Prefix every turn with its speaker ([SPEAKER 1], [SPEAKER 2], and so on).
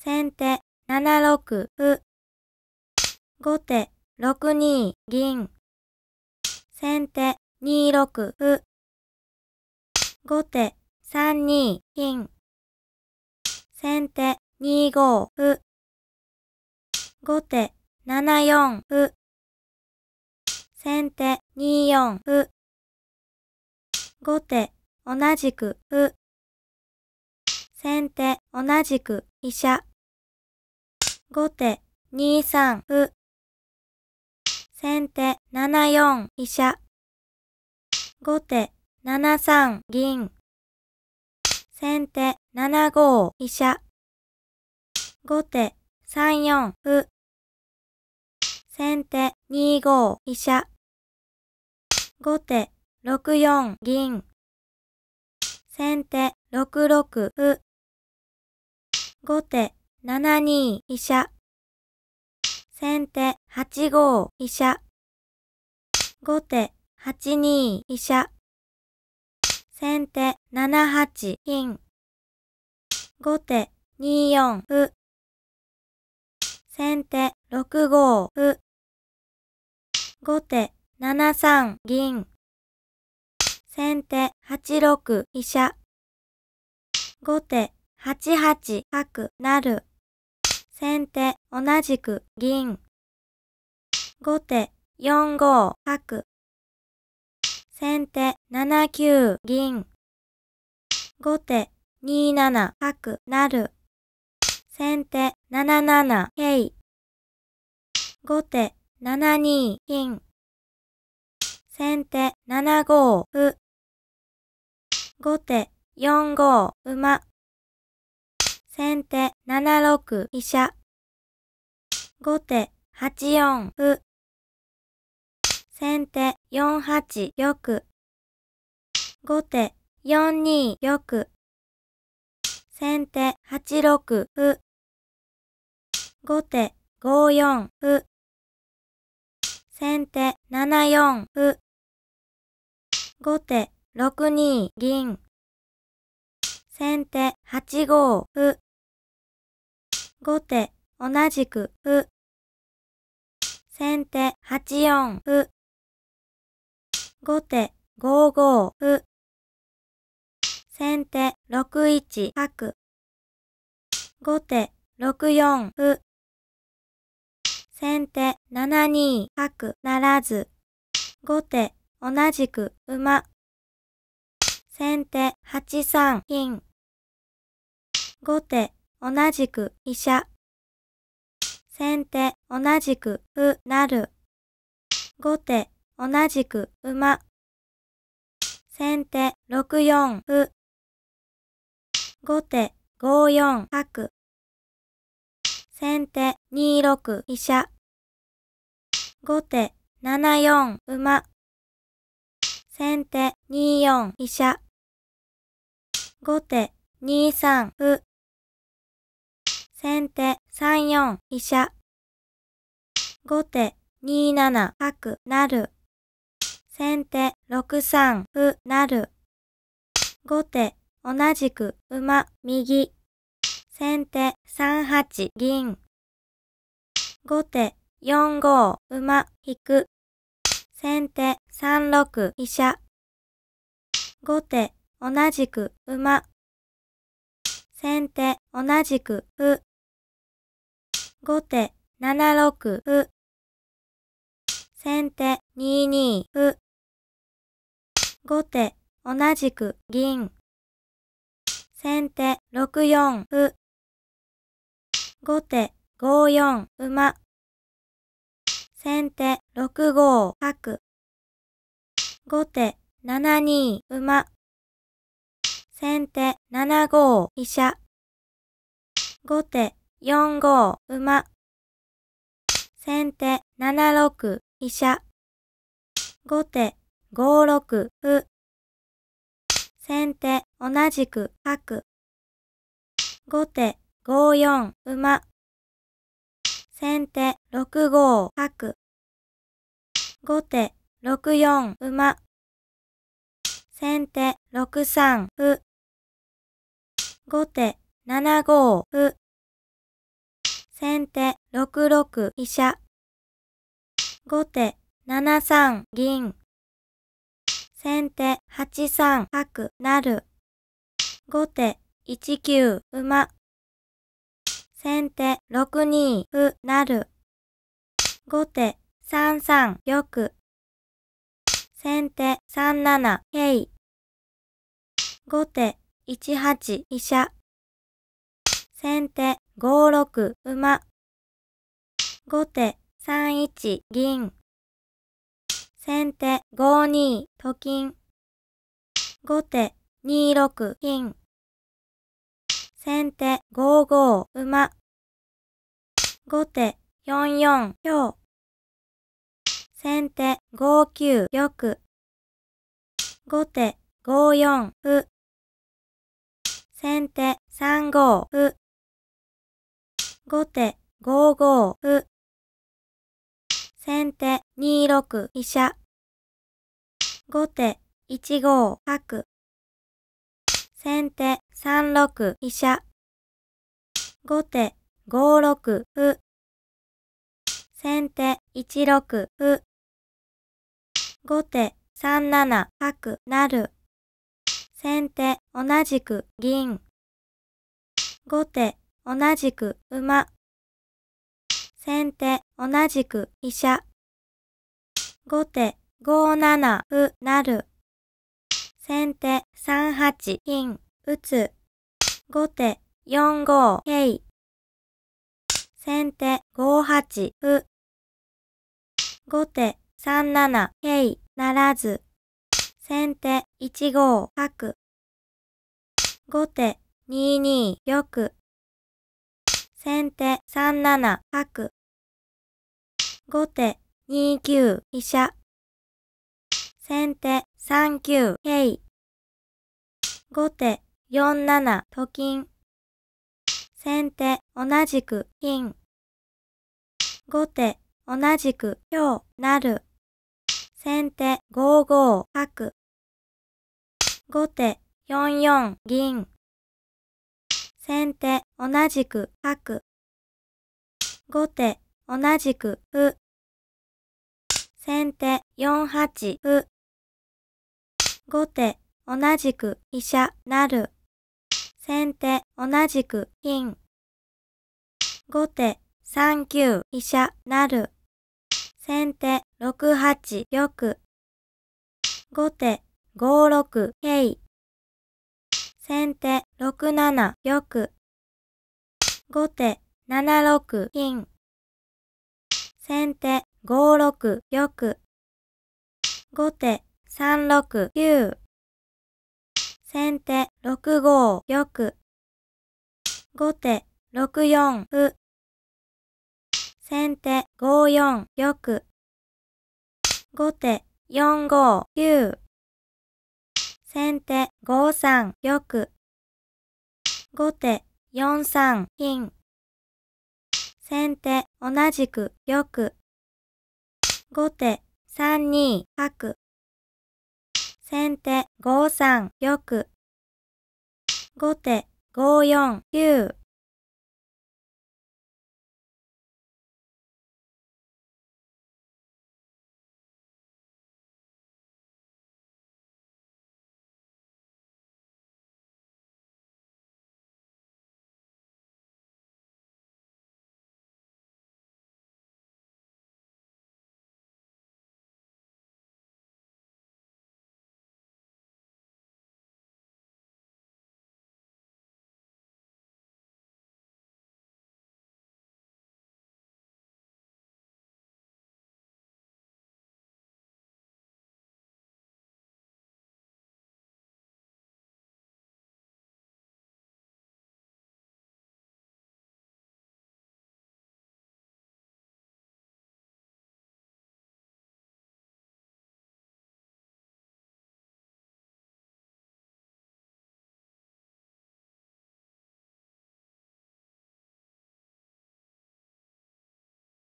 [SPEAKER 1] 先手7六歩。後手6二銀。先手2六歩。後手3二金。先手2五歩。後手7四歩。先手2四歩。後手同じく歩。先手同じく飛車。後手2三歩。先手7四飛車。後手7三銀。先手7五飛車。後手3四歩。先手2五飛車。後手6四銀。先手6六歩。後手7二飛車。先手8五飛車。後手8二飛車。先手7八金。後手2四歩。先手6五歩。後手7三銀。先手8六飛車。後手8八角なる。先手同じく銀。後手4五白。先手7九銀。後手2七角成。先手7七桂。後手7二金。先手7五歩。後手4五馬。先手7六飛車。後手8四歩。先手4八玉。後手4二玉。先手8六歩。後手5四歩。先手7四歩。後手6二銀。先手8五歩。後手、同じく、歩。先手、八四歩。後手、五五歩。先手、六一角。後手、六四歩。先手、七二角ならず。後手、同じく、馬。先手、八三金。後手、同じく医者。先手、同じく、う、なる。後手、同じく、馬。先手、六四、う。後手、五四、角。先手、二六、医者。後手、七四、馬。先手、二四、医者。後手、二三、う。先手3四飛車。後手2七角成。先手6三歩成。後手同じく馬右。先手3八銀。後手4五馬引く。先手3六飛車。後手同じく馬。先手同じく歩。後手7六歩。先手2二歩。後手同じく銀。先手6四歩。後手5四馬。先手6五角。後手7二馬。先手7五飛車。後手4五馬。先手7六飛車。後手5六歩。先手同じく角。後手5四馬。先手6五角。後手6四馬。先手6三歩。後手7五歩。先手6六飛車。後手7三銀。先手8三角成。後手1九馬。先手6二歩成。後手3三玉。先手3七桂。後手1八飛車。先手5六馬。後手3一銀。先手5二と金。後手2六金。先手5五馬。後手4四強。先手5九玉。後手5四歩。先手3五歩。後手5五歩。先手2六飛車。後手1五角。先手3六飛車。後手5六歩。先手1六歩。後手3七角る。先手同じく銀。後手同じく馬。先手、同じく医者。後手、5七歩なる。先手、3八金、打つ。後手、4五桂。先手、5八歩。後手、3七桂ならず。先手、1五角。後手、2二玉。先手3七角。後手2九飛車。先手3九桂。後手4七と金。先手同じく金。後手同じく今日なる。先手5五角。後手4四銀。先手、同じく、角。後手、同じく、歩。先手、4八歩。後手、同じく、飛車、なる。先手、同じく、金。後手、3九、飛車、なる。先手、6八、玉。後手、5六、桂。先手6七玉。後手7六金。先手5六玉。後手3六九。先手6五玉。後手6四歩。先手5四玉。後手4五九。先手5三玉。後手4三金。先手同じく玉。後手3二角。先手5三玉。後手5四九。